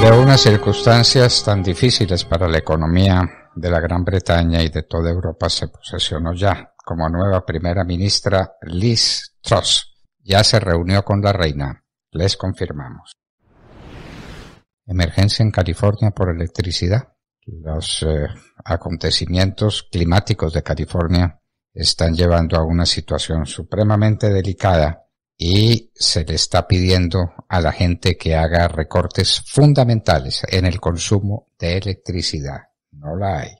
De unas circunstancias tan difíciles para la economía de la Gran Bretaña y de toda Europa, se posesionó ya como nueva primera ministra Liz Truss. Ya se reunió con la reina. Les confirmamos. Emergencia en California por electricidad. Los eh, acontecimientos climáticos de California están llevando a una situación supremamente delicada y se le está pidiendo a la gente que haga recortes fundamentales en el consumo de electricidad. No la hay.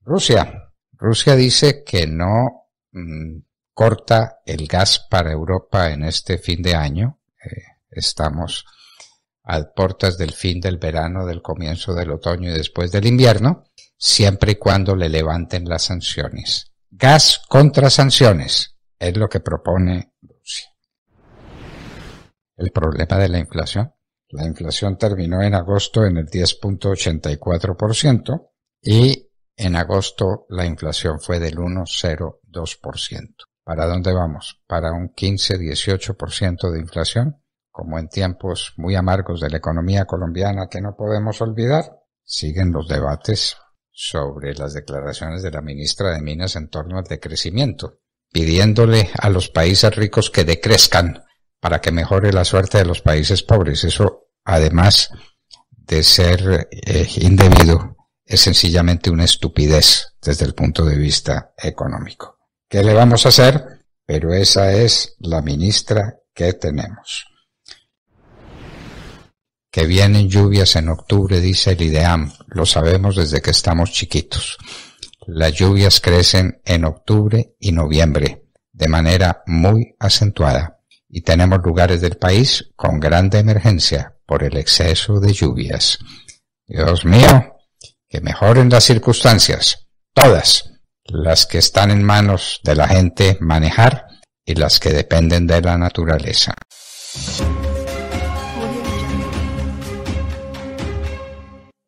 Rusia. Rusia dice que no mm, corta el gas para Europa en este fin de año. Eh, estamos a puertas del fin del verano, del comienzo del otoño y después del invierno, siempre y cuando le levanten las sanciones. Gas contra sanciones es lo que propone Rusia. El problema de la inflación. La inflación terminó en agosto en el 10.84% y en agosto la inflación fue del 1,02%. ¿Para dónde vamos? ¿Para un 15-18% de inflación? Como en tiempos muy amargos de la economía colombiana que no podemos olvidar, siguen los debates sobre las declaraciones de la ministra de Minas en torno al decrecimiento pidiéndole a los países ricos que decrezcan para que mejore la suerte de los países pobres. Eso, además de ser eh, indebido, es sencillamente una estupidez desde el punto de vista económico. ¿Qué le vamos a hacer? Pero esa es la ministra que tenemos. Que vienen lluvias en octubre, dice el IDEAM. Lo sabemos desde que estamos chiquitos. Las lluvias crecen en octubre y noviembre de manera muy acentuada y tenemos lugares del país con grande emergencia por el exceso de lluvias. Dios mío, que mejoren las circunstancias, todas las que están en manos de la gente manejar y las que dependen de la naturaleza.